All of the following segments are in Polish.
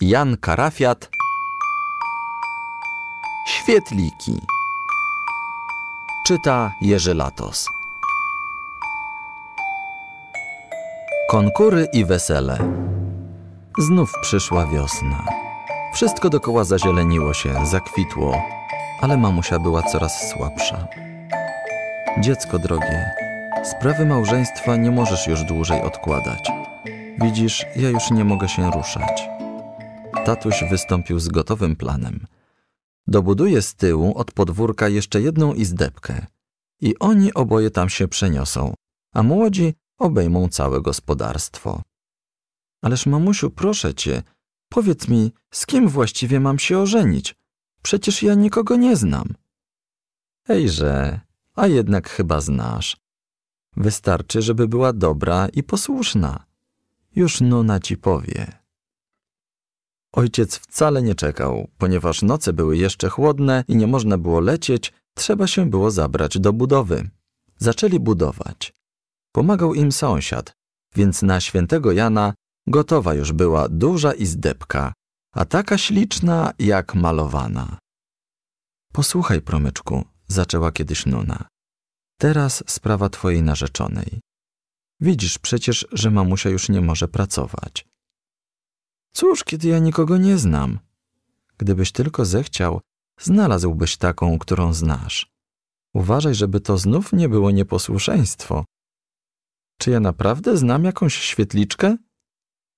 Jan Karafiat Świetliki Czyta Jerzy Latos Konkury i wesele Znów przyszła wiosna. Wszystko dokoła zazieleniło się, zakwitło, ale mamusia była coraz słabsza. Dziecko drogie, sprawy małżeństwa nie możesz już dłużej odkładać. Widzisz, ja już nie mogę się ruszać tatuś wystąpił z gotowym planem. Dobuduje z tyłu od podwórka jeszcze jedną izdebkę i oni oboje tam się przeniosą, a młodzi obejmą całe gospodarstwo. Ależ mamusiu, proszę cię, powiedz mi, z kim właściwie mam się ożenić? Przecież ja nikogo nie znam. Ejże, a jednak chyba znasz. Wystarczy, żeby była dobra i posłuszna. Już Nuna ci powie. Ojciec wcale nie czekał, ponieważ noce były jeszcze chłodne i nie można było lecieć, trzeba się było zabrać do budowy. Zaczęli budować. Pomagał im sąsiad, więc na świętego Jana gotowa już była duża izdebka, a taka śliczna jak malowana. Posłuchaj, promyczku, zaczęła kiedyś Nuna. Teraz sprawa twojej narzeczonej. Widzisz przecież, że mamusia już nie może pracować. Cóż, kiedy ja nikogo nie znam? Gdybyś tylko zechciał, znalazłbyś taką, którą znasz. Uważaj, żeby to znów nie było nieposłuszeństwo. Czy ja naprawdę znam jakąś świetliczkę?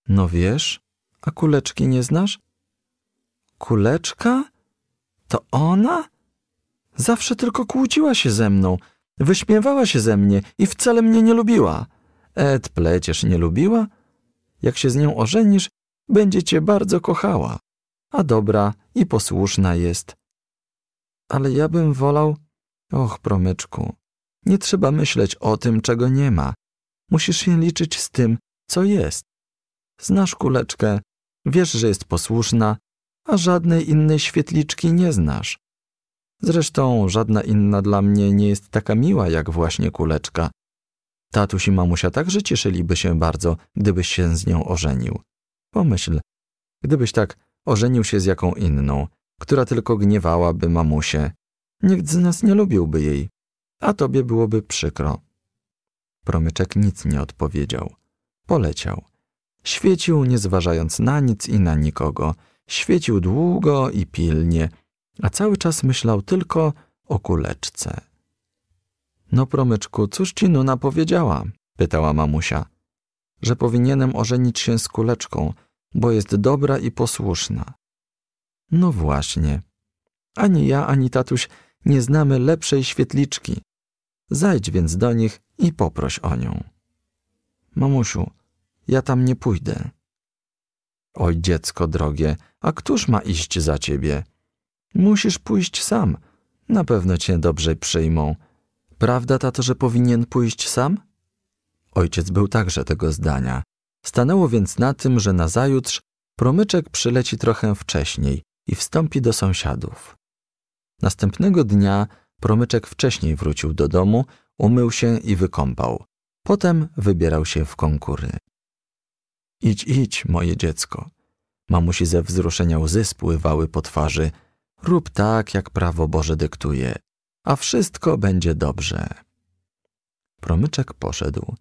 No wiesz, a kuleczki nie znasz? Kuleczka? To ona? Zawsze tylko kłóciła się ze mną, wyśmiewała się ze mnie i wcale mnie nie lubiła. Ed, pleciesz, nie lubiła? Jak się z nią ożenisz, będzie cię bardzo kochała, a dobra i posłuszna jest. Ale ja bym wolał... Och, promyczku, nie trzeba myśleć o tym, czego nie ma. Musisz się liczyć z tym, co jest. Znasz kuleczkę, wiesz, że jest posłuszna, a żadnej innej świetliczki nie znasz. Zresztą żadna inna dla mnie nie jest taka miła jak właśnie kuleczka. Tatuś i mamusia także cieszyliby się bardzo, gdybyś się z nią ożenił. Pomyśl, gdybyś tak ożenił się z jaką inną, która tylko gniewałaby mamusie, nikt z nas nie lubiłby jej, a tobie byłoby przykro. Promyczek nic nie odpowiedział. Poleciał. Świecił, nie zważając na nic i na nikogo. Świecił długo i pilnie, a cały czas myślał tylko o kuleczce. No, promyczku, cóż ci Nuna powiedziała? pytała mamusia że powinienem ożenić się z kuleczką, bo jest dobra i posłuszna. No właśnie. Ani ja, ani tatuś nie znamy lepszej świetliczki. Zajdź więc do nich i poproś o nią. Mamusiu, ja tam nie pójdę. Oj, dziecko drogie, a któż ma iść za ciebie? Musisz pójść sam. Na pewno cię dobrze przyjmą. Prawda, tato, że powinien pójść sam? Ojciec był także tego zdania. Stanęło więc na tym, że nazajutrz promyczek przyleci trochę wcześniej i wstąpi do sąsiadów. Następnego dnia promyczek wcześniej wrócił do domu, umył się i wykąpał. Potem wybierał się w konkury. Idź, idź, moje dziecko. Mamusi ze wzruszenia łzy spływały po twarzy. Rób tak, jak prawo Boże dyktuje, a wszystko będzie dobrze. Promyczek poszedł.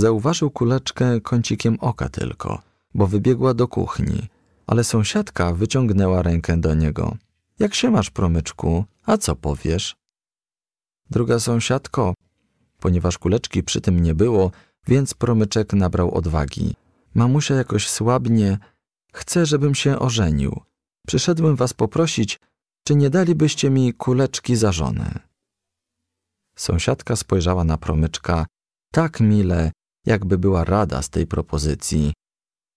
Zauważył kuleczkę kącikiem oka tylko, bo wybiegła do kuchni, ale sąsiadka wyciągnęła rękę do niego. Jak się masz, promyczku? A co powiesz? Druga sąsiadko, ponieważ kuleczki przy tym nie było, więc promyczek nabrał odwagi. Mamusia jakoś słabnie. Chcę, żebym się ożenił. Przyszedłem was poprosić, czy nie dalibyście mi kuleczki za żonę? Sąsiadka spojrzała na promyczka tak mile, jakby była rada z tej propozycji,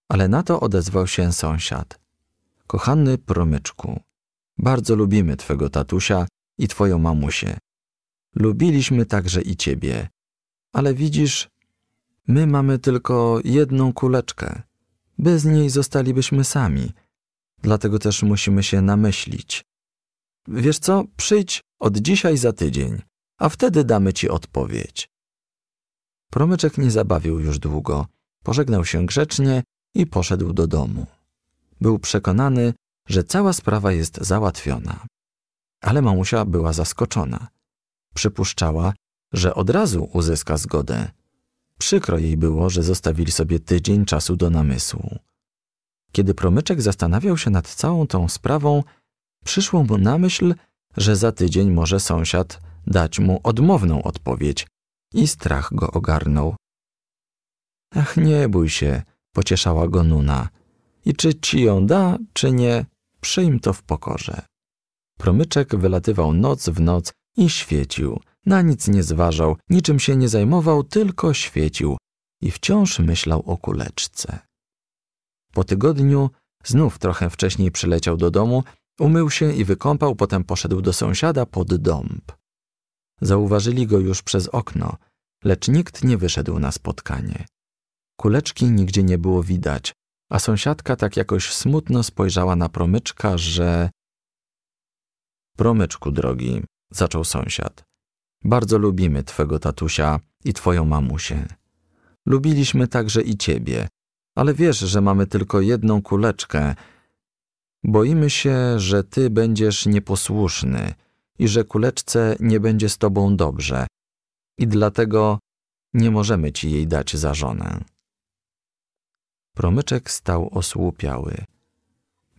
ale na to odezwał się sąsiad. Kochany promyczku, bardzo lubimy twego tatusia i twoją mamusię. Lubiliśmy także i ciebie, ale widzisz, my mamy tylko jedną kuleczkę. Bez niej zostalibyśmy sami. Dlatego też musimy się namyślić. Wiesz co, przyjdź od dzisiaj za tydzień, a wtedy damy ci odpowiedź. Promyczek nie zabawił już długo, pożegnał się grzecznie i poszedł do domu. Był przekonany, że cała sprawa jest załatwiona. Ale mamusia była zaskoczona. Przypuszczała, że od razu uzyska zgodę. Przykro jej było, że zostawili sobie tydzień czasu do namysłu. Kiedy promyczek zastanawiał się nad całą tą sprawą, przyszło mu na myśl, że za tydzień może sąsiad dać mu odmowną odpowiedź i strach go ogarnął. Ach, nie bój się, pocieszała go Nuna. I czy ci ją da, czy nie, przyjm to w pokorze. Promyczek wylatywał noc w noc i świecił. Na nic nie zważał, niczym się nie zajmował, tylko świecił i wciąż myślał o kuleczce. Po tygodniu znów trochę wcześniej przyleciał do domu, umył się i wykąpał, potem poszedł do sąsiada pod dąb. Zauważyli go już przez okno, lecz nikt nie wyszedł na spotkanie. Kuleczki nigdzie nie było widać, a sąsiadka tak jakoś smutno spojrzała na promyczka, że... Promyczku drogi, zaczął sąsiad. Bardzo lubimy twego tatusia i twoją mamusię. Lubiliśmy także i ciebie, ale wiesz, że mamy tylko jedną kuleczkę. Boimy się, że ty będziesz nieposłuszny – i że kuleczce nie będzie z tobą dobrze i dlatego nie możemy ci jej dać za żonę. Promyczek stał osłupiały.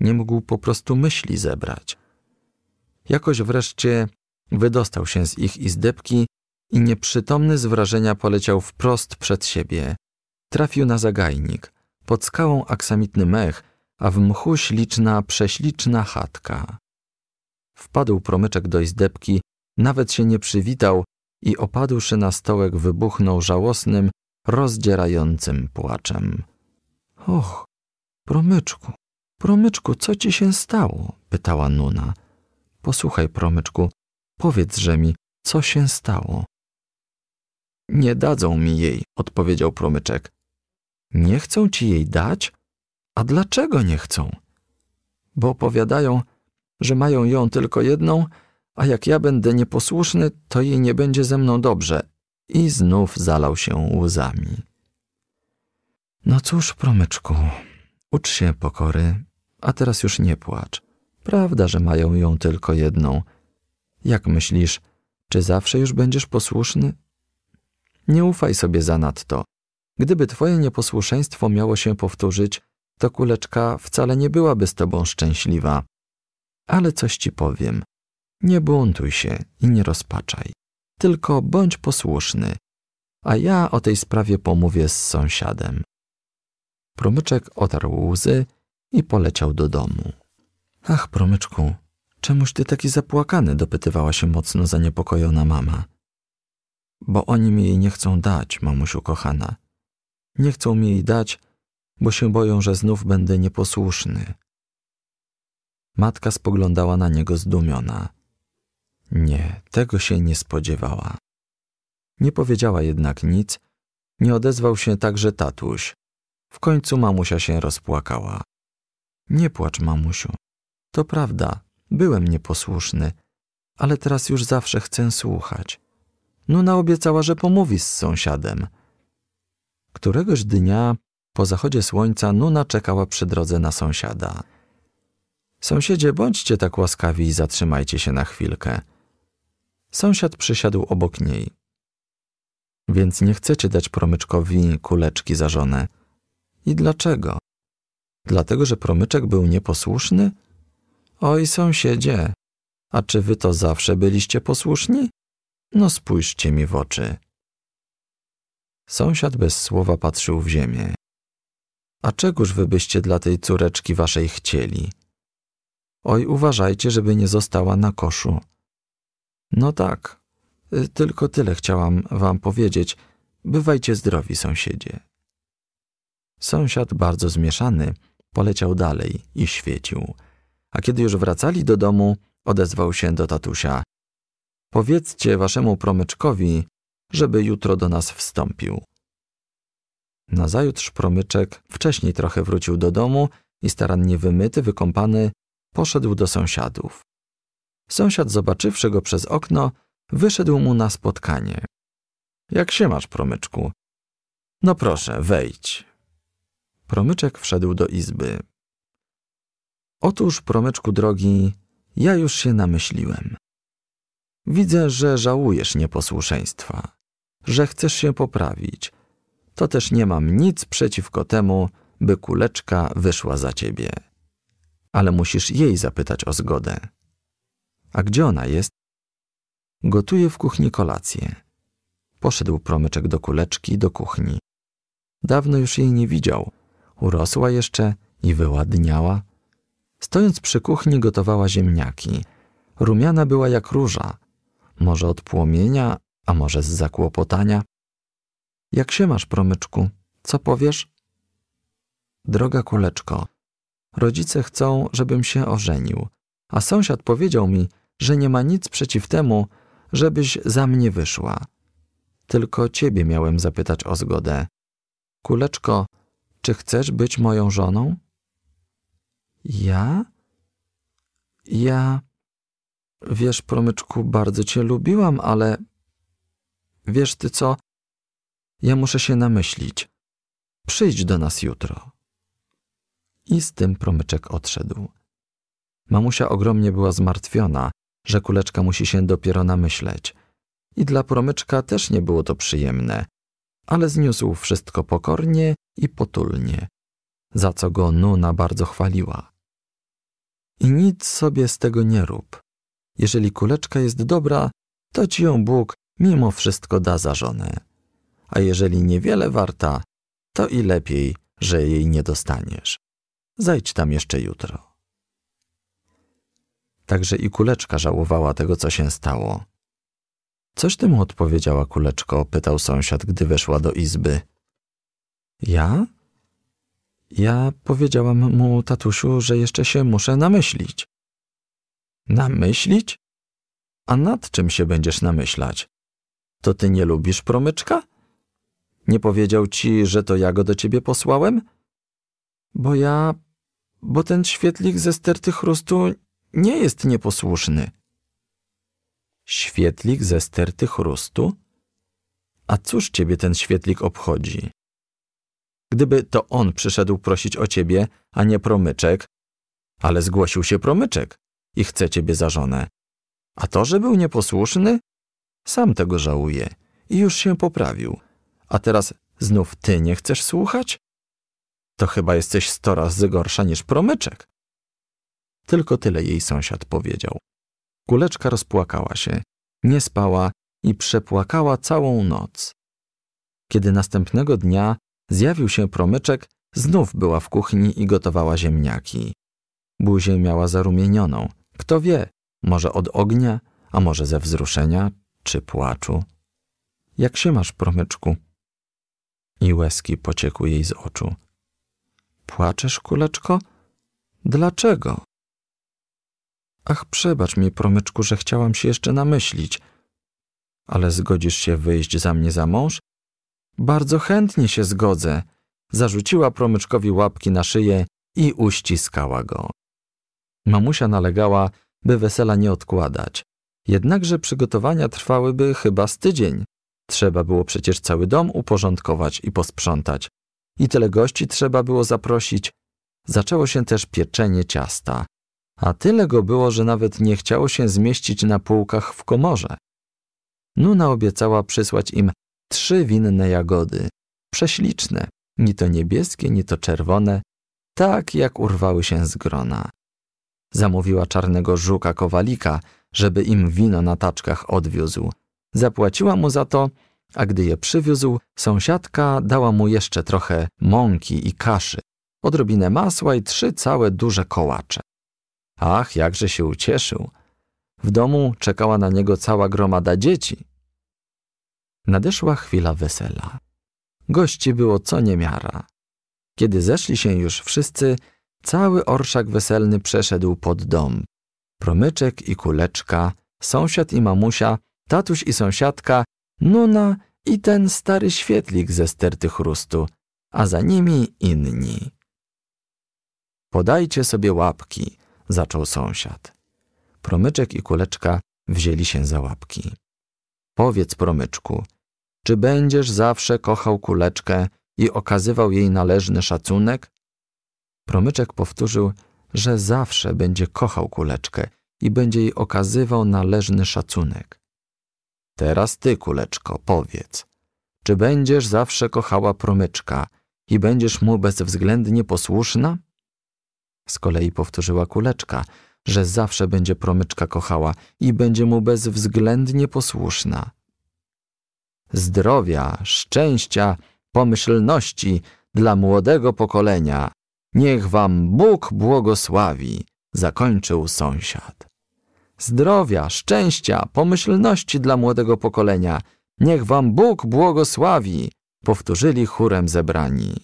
Nie mógł po prostu myśli zebrać. Jakoś wreszcie wydostał się z ich izdebki i nieprzytomny z wrażenia poleciał wprost przed siebie. Trafił na zagajnik, pod skałą aksamitny mech, a w mchu śliczna, prześliczna chatka. Wpadł promyczek do izdebki, nawet się nie przywitał i opadłszy na stołek wybuchnął żałosnym, rozdzierającym płaczem. Och, promyczku, promyczku, co ci się stało? pytała Nuna. Posłuchaj, promyczku, powiedzże mi, co się stało? Nie dadzą mi jej, odpowiedział promyczek. Nie chcą ci jej dać? A dlaczego nie chcą? Bo powiadają, że mają ją tylko jedną, a jak ja będę nieposłuszny, to jej nie będzie ze mną dobrze. I znów zalał się łzami. No cóż, promyczku, ucz się pokory, a teraz już nie płacz. Prawda, że mają ją tylko jedną. Jak myślisz, czy zawsze już będziesz posłuszny? Nie ufaj sobie zanadto. Gdyby twoje nieposłuszeństwo miało się powtórzyć, to kuleczka wcale nie byłaby z tobą szczęśliwa. Ale coś ci powiem. Nie buntuj się i nie rozpaczaj. Tylko bądź posłuszny. A ja o tej sprawie pomówię z sąsiadem. Promyczek otarł łzy i poleciał do domu. Ach, promyczku, czemuś ty taki zapłakany? dopytywała się mocno zaniepokojona mama. Bo oni mi jej nie chcą dać, mamusiu kochana. Nie chcą mi jej dać, bo się boją, że znów będę nieposłuszny. Matka spoglądała na niego zdumiona. Nie, tego się nie spodziewała. Nie powiedziała jednak nic, nie odezwał się także tatuś. W końcu mamusia się rozpłakała. Nie płacz, mamusiu. To prawda, byłem nieposłuszny, ale teraz już zawsze chcę słuchać. Nuna obiecała, że pomówi z sąsiadem. Któregoś dnia po zachodzie słońca Nuna czekała przy drodze na sąsiada. Sąsiedzie, bądźcie tak łaskawi i zatrzymajcie się na chwilkę. Sąsiad przysiadł obok niej. Więc nie chcecie dać promyczkowi kuleczki za żonę. I dlaczego? Dlatego, że promyczek był nieposłuszny? Oj, sąsiedzie, a czy wy to zawsze byliście posłuszni? No spójrzcie mi w oczy. Sąsiad bez słowa patrzył w ziemię. A czegoż wy byście dla tej córeczki waszej chcieli? Oj, uważajcie, żeby nie została na koszu. No tak, y, tylko tyle chciałam wam powiedzieć. Bywajcie zdrowi, sąsiedzie. Sąsiad, bardzo zmieszany, poleciał dalej i świecił. A kiedy już wracali do domu, odezwał się do tatusia. Powiedzcie waszemu promyczkowi, żeby jutro do nas wstąpił. Nazajutrz promyczek wcześniej trochę wrócił do domu i starannie wymyty, wykąpany, poszedł do sąsiadów. Sąsiad, zobaczywszy go przez okno, wyszedł mu na spotkanie. Jak się masz, promyczku? No proszę, wejdź. Promyczek wszedł do izby. Otóż, promyczku drogi, ja już się namyśliłem. Widzę, że żałujesz nieposłuszeństwa, że chcesz się poprawić. To też nie mam nic przeciwko temu, by kuleczka wyszła za ciebie ale musisz jej zapytać o zgodę. A gdzie ona jest? Gotuje w kuchni kolację. Poszedł promyczek do kuleczki do kuchni. Dawno już jej nie widział. Urosła jeszcze i wyładniała. Stojąc przy kuchni gotowała ziemniaki. Rumiana była jak róża. Może od płomienia, a może z zakłopotania. Jak się masz, promyczku? Co powiesz? Droga kuleczko, Rodzice chcą, żebym się ożenił, a sąsiad powiedział mi, że nie ma nic przeciw temu, żebyś za mnie wyszła. Tylko ciebie miałem zapytać o zgodę. Kuleczko, czy chcesz być moją żoną? Ja? Ja. Wiesz, promyczku, bardzo cię lubiłam, ale. Wiesz ty co? Ja muszę się namyślić. Przyjdź do nas jutro. I z tym promyczek odszedł. Mamusia ogromnie była zmartwiona, że kuleczka musi się dopiero namyśleć. I dla promyczka też nie było to przyjemne, ale zniósł wszystko pokornie i potulnie, za co go Nuna bardzo chwaliła. I nic sobie z tego nie rób. Jeżeli kuleczka jest dobra, to ci ją Bóg mimo wszystko da za żonę. A jeżeli niewiele warta, to i lepiej, że jej nie dostaniesz. Zajdź tam jeszcze jutro. Także i kuleczka żałowała tego, co się stało. Coś ty mu odpowiedziała kuleczko, pytał sąsiad, gdy weszła do izby. Ja? Ja powiedziałam mu, tatusiu, że jeszcze się muszę namyślić. Namyślić? A nad czym się będziesz namyślać? To ty nie lubisz promyczka? Nie powiedział ci, że to ja go do ciebie posłałem? Bo ja. bo ten świetlik ze sterty chrustu nie jest nieposłuszny. Świetlik ze sterty chrustu? A cóż ciebie ten świetlik obchodzi? Gdyby to on przyszedł prosić o ciebie, a nie promyczek, ale zgłosił się promyczek i chce ciebie za żonę. A to, że był nieposłuszny? Sam tego żałuje i już się poprawił. A teraz znów ty nie chcesz słuchać? To chyba jesteś sto razy gorsza niż promyczek. Tylko tyle jej sąsiad powiedział. Kuleczka rozpłakała się, nie spała i przepłakała całą noc. Kiedy następnego dnia zjawił się promyczek, znów była w kuchni i gotowała ziemniaki. Buzię miała zarumienioną. Kto wie, może od ognia, a może ze wzruszenia czy płaczu. Jak się masz, promyczku? I łezki pociekły jej z oczu. Płaczesz, kuleczko? Dlaczego? Ach, przebacz mi, promyczku, że chciałam się jeszcze namyślić. Ale zgodzisz się wyjść za mnie za mąż? Bardzo chętnie się zgodzę. Zarzuciła promyczkowi łapki na szyję i uściskała go. Mamusia nalegała, by wesela nie odkładać. Jednakże przygotowania trwałyby chyba z tydzień. Trzeba było przecież cały dom uporządkować i posprzątać i tyle gości trzeba było zaprosić. Zaczęło się też pieczenie ciasta, a tyle go było, że nawet nie chciało się zmieścić na półkach w komorze. Nuna obiecała przysłać im trzy winne jagody, prześliczne, ni to niebieskie, ni to czerwone, tak jak urwały się z grona. Zamówiła czarnego żuka kowalika, żeby im wino na taczkach odwiózł. Zapłaciła mu za to a gdy je przywiózł, sąsiadka dała mu jeszcze trochę mąki i kaszy, odrobinę masła i trzy całe duże kołacze. Ach, jakże się ucieszył. W domu czekała na niego cała gromada dzieci. Nadeszła chwila wesela. Gości było co niemiara. Kiedy zeszli się już wszyscy, cały orszak weselny przeszedł pod dom. Promyczek i kuleczka, sąsiad i mamusia, tatuś i sąsiadka Nuna i ten stary świetlik ze sterty chrustu, a za nimi inni. Podajcie sobie łapki, zaczął sąsiad. Promyczek i kuleczka wzięli się za łapki. Powiedz, promyczku, czy będziesz zawsze kochał kuleczkę i okazywał jej należny szacunek? Promyczek powtórzył, że zawsze będzie kochał kuleczkę i będzie jej okazywał należny szacunek. Teraz ty, kuleczko, powiedz, czy będziesz zawsze kochała promyczka i będziesz mu bezwzględnie posłuszna? Z kolei powtórzyła kuleczka, że zawsze będzie promyczka kochała i będzie mu bezwzględnie posłuszna. Zdrowia, szczęścia, pomyślności dla młodego pokolenia. Niech wam Bóg błogosławi, zakończył sąsiad zdrowia, szczęścia, pomyślności dla młodego pokolenia. Niech wam Bóg błogosławi, powtórzyli chórem zebrani.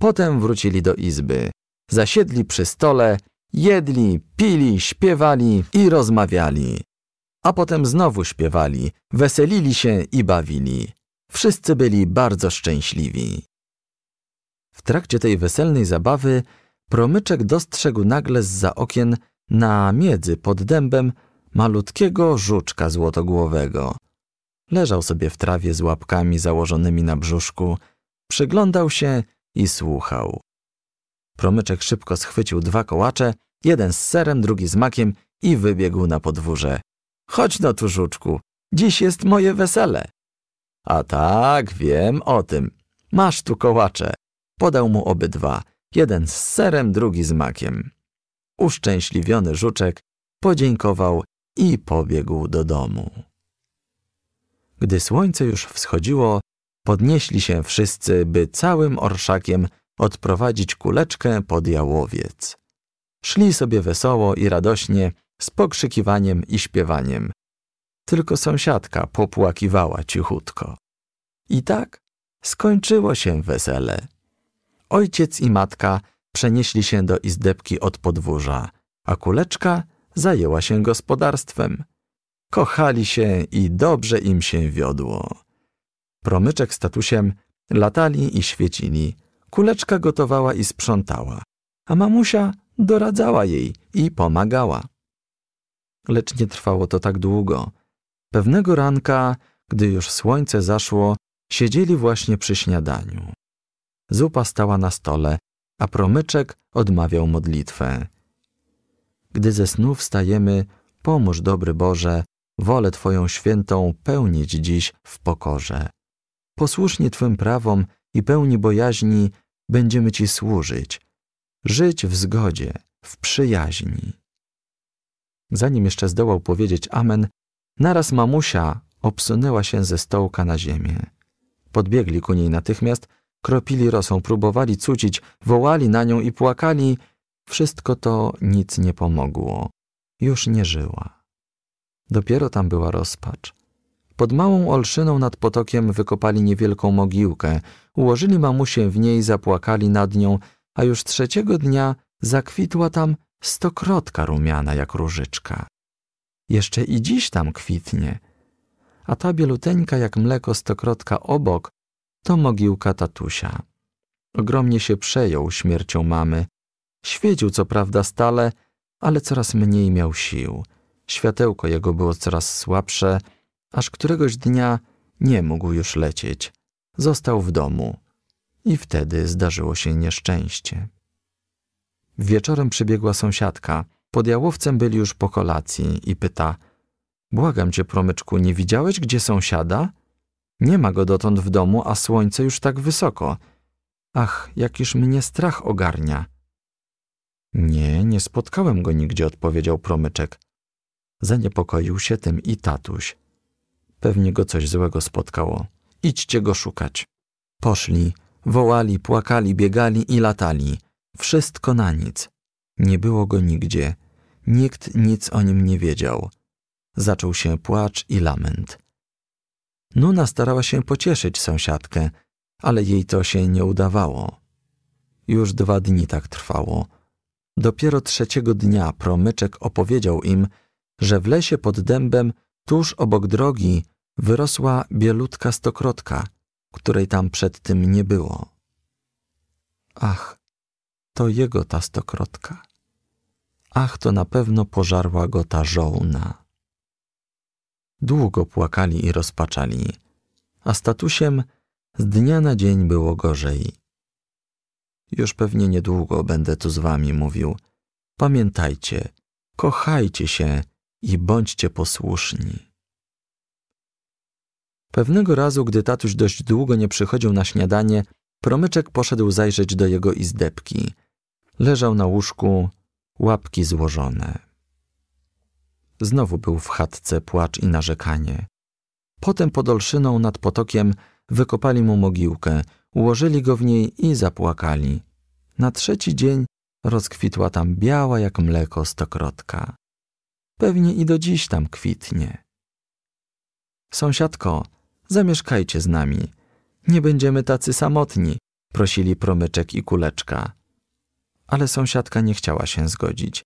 Potem wrócili do izby. Zasiedli przy stole, jedli, pili, śpiewali i rozmawiali. A potem znowu śpiewali, weselili się i bawili. Wszyscy byli bardzo szczęśliwi. W trakcie tej weselnej zabawy promyczek dostrzegł nagle z za okien na miedzy pod dębem malutkiego żuczka złotogłowego. Leżał sobie w trawie z łapkami założonymi na brzuszku, przyglądał się i słuchał. Promyczek szybko schwycił dwa kołacze, jeden z serem, drugi z makiem i wybiegł na podwórze. Chodź no tu, żuczku, dziś jest moje wesele. A tak, wiem o tym. Masz tu kołacze. Podał mu obydwa, jeden z serem, drugi z makiem. Uszczęśliwiony żuczek podziękował i pobiegł do domu. Gdy słońce już wschodziło, podnieśli się wszyscy, by całym orszakiem odprowadzić kuleczkę pod jałowiec. Szli sobie wesoło i radośnie, z pokrzykiwaniem i śpiewaniem. Tylko sąsiadka popłakiwała cichutko. I tak skończyło się wesele. Ojciec i matka Przenieśli się do izdebki od podwórza, a kuleczka zajęła się gospodarstwem. Kochali się i dobrze im się wiodło. Promyczek z tatusiem latali i świecili. Kuleczka gotowała i sprzątała, a mamusia doradzała jej i pomagała. Lecz nie trwało to tak długo. Pewnego ranka, gdy już słońce zaszło, siedzieli właśnie przy śniadaniu. Zupa stała na stole, a promyczek odmawiał modlitwę. Gdy ze snu wstajemy, pomóż dobry Boże, wolę Twoją świętą pełnić dziś w pokorze. Posłusznie Twym prawom i pełni bojaźni będziemy Ci służyć, żyć w zgodzie, w przyjaźni. Zanim jeszcze zdołał powiedzieć amen, naraz mamusia obsunęła się ze stołka na ziemię. Podbiegli ku niej natychmiast – Kropili rosą, próbowali cucić, wołali na nią i płakali. Wszystko to nic nie pomogło. Już nie żyła. Dopiero tam była rozpacz. Pod małą olszyną nad potokiem wykopali niewielką mogiłkę, ułożyli mamusię w niej, zapłakali nad nią, a już trzeciego dnia zakwitła tam stokrotka rumiana jak różyczka. Jeszcze i dziś tam kwitnie. A ta bieluteńka jak mleko stokrotka obok to mogiłka tatusia. Ogromnie się przejął śmiercią mamy. Świecił co prawda stale, ale coraz mniej miał sił. Światełko jego było coraz słabsze, aż któregoś dnia nie mógł już lecieć. Został w domu. I wtedy zdarzyło się nieszczęście. Wieczorem przybiegła sąsiadka. Pod jałowcem byli już po kolacji i pyta: Błagam cię, promyczku, nie widziałeś, gdzie sąsiada? Nie ma go dotąd w domu, a słońce już tak wysoko. Ach, jakiż mnie strach ogarnia. Nie, nie spotkałem go nigdzie, odpowiedział promyczek. Zaniepokoił się tym i tatuś. Pewnie go coś złego spotkało. Idźcie go szukać. Poszli, wołali, płakali, biegali i latali. Wszystko na nic. Nie było go nigdzie. Nikt nic o nim nie wiedział. Zaczął się płacz i lament. Nuna starała się pocieszyć sąsiadkę, ale jej to się nie udawało. Już dwa dni tak trwało. Dopiero trzeciego dnia promyczek opowiedział im, że w lesie pod dębem, tuż obok drogi, wyrosła bielutka stokrotka, której tam przedtem nie było. Ach, to jego ta stokrotka. Ach, to na pewno pożarła go ta żołna. Długo płakali i rozpaczali, a statusiem z dnia na dzień było gorzej. Już pewnie niedługo będę tu z wami mówił. Pamiętajcie, kochajcie się i bądźcie posłuszni. Pewnego razu, gdy tatuś dość długo nie przychodził na śniadanie, promyczek poszedł zajrzeć do jego izdebki. Leżał na łóżku, łapki złożone. Znowu był w chatce płacz i narzekanie. Potem pod Olszyną nad potokiem wykopali mu mogiłkę, ułożyli go w niej i zapłakali. Na trzeci dzień rozkwitła tam biała jak mleko stokrotka. Pewnie i do dziś tam kwitnie. Sąsiadko, zamieszkajcie z nami. Nie będziemy tacy samotni, prosili promyczek i kuleczka. Ale sąsiadka nie chciała się zgodzić.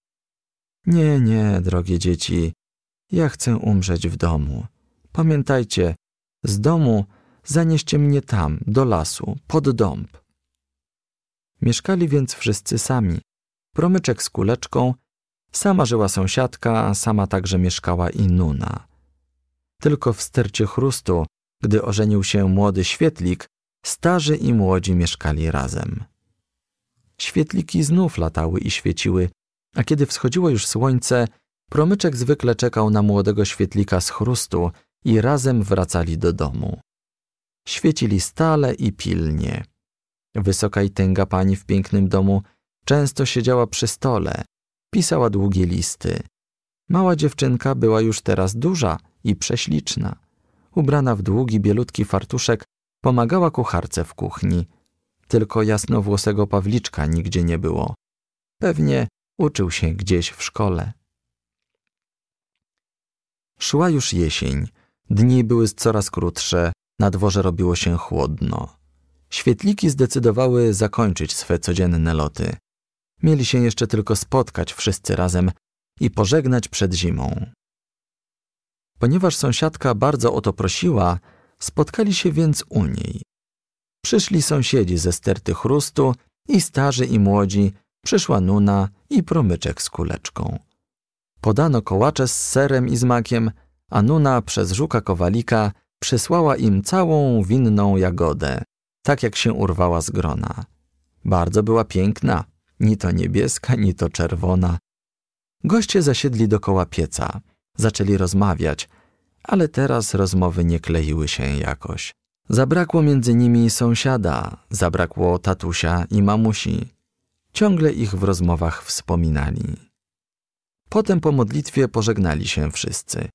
Nie, nie, drogie dzieci, ja chcę umrzeć w domu. Pamiętajcie, z domu zanieście mnie tam, do lasu, pod dąb. Mieszkali więc wszyscy sami. Promyczek z kuleczką, sama żyła sąsiadka, sama także mieszkała i Nuna. Tylko w stercie chrustu, gdy ożenił się młody świetlik, starzy i młodzi mieszkali razem. Świetliki znów latały i świeciły a kiedy wschodziło już słońce, promyczek zwykle czekał na młodego świetlika z chrustu i razem wracali do domu. Świecili stale i pilnie. Wysoka i tęga pani w pięknym domu często siedziała przy stole, pisała długie listy. Mała dziewczynka była już teraz duża i prześliczna. Ubrana w długi, bielutki fartuszek, pomagała kucharce w kuchni. Tylko jasnowłosego Pawliczka nigdzie nie było. Pewnie Uczył się gdzieś w szkole. Szła już jesień. Dni były coraz krótsze, na dworze robiło się chłodno. Świetliki zdecydowały zakończyć swe codzienne loty. Mieli się jeszcze tylko spotkać wszyscy razem i pożegnać przed zimą. Ponieważ sąsiadka bardzo o to prosiła, spotkali się więc u niej. Przyszli sąsiedzi ze sterty chrustu i starzy i młodzi, przyszła Nuna, i promyczek z kuleczką. Podano kołacze z serem i z makiem, a Nuna przez żuka kowalika przysłała im całą winną jagodę, tak jak się urwała z grona. Bardzo była piękna, ni to niebieska, ni to czerwona. Goście zasiedli dokoła pieca, zaczęli rozmawiać, ale teraz rozmowy nie kleiły się jakoś. Zabrakło między nimi sąsiada, zabrakło tatusia i mamusi. Ciągle ich w rozmowach wspominali. Potem po modlitwie pożegnali się wszyscy.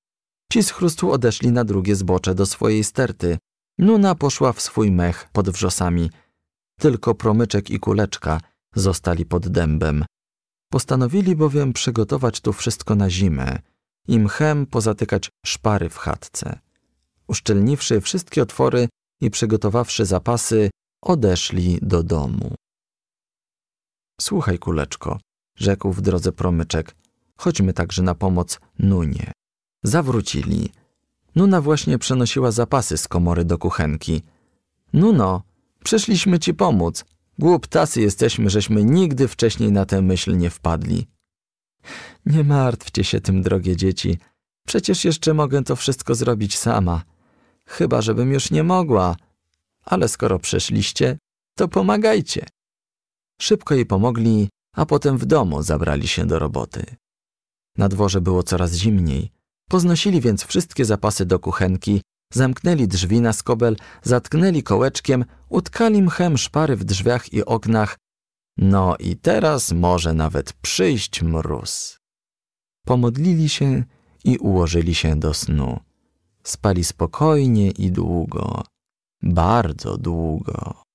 Ci z chrustu odeszli na drugie zbocze do swojej sterty. Nuna poszła w swój mech pod wrzosami. Tylko promyczek i kuleczka zostali pod dębem. Postanowili bowiem przygotować tu wszystko na zimę i mchem pozatykać szpary w chatce. Uszczelniwszy wszystkie otwory i przygotowawszy zapasy, odeszli do domu. Słuchaj, kuleczko, rzekł w drodze promyczek, chodźmy także na pomoc Nunie. Zawrócili. Nuna właśnie przenosiła zapasy z komory do kuchenki. Nuno, przyszliśmy ci pomóc. Głuptasy jesteśmy, żeśmy nigdy wcześniej na tę myśl nie wpadli. Nie martwcie się tym, drogie dzieci. Przecież jeszcze mogę to wszystko zrobić sama. Chyba, żebym już nie mogła. Ale skoro przeszliście, to pomagajcie. Szybko jej pomogli, a potem w domu zabrali się do roboty. Na dworze było coraz zimniej. Poznosili więc wszystkie zapasy do kuchenki, zamknęli drzwi na skobel, zatknęli kołeczkiem, utkali mchem szpary w drzwiach i oknach. No i teraz może nawet przyjść mróz. Pomodlili się i ułożyli się do snu. Spali spokojnie i długo, bardzo długo.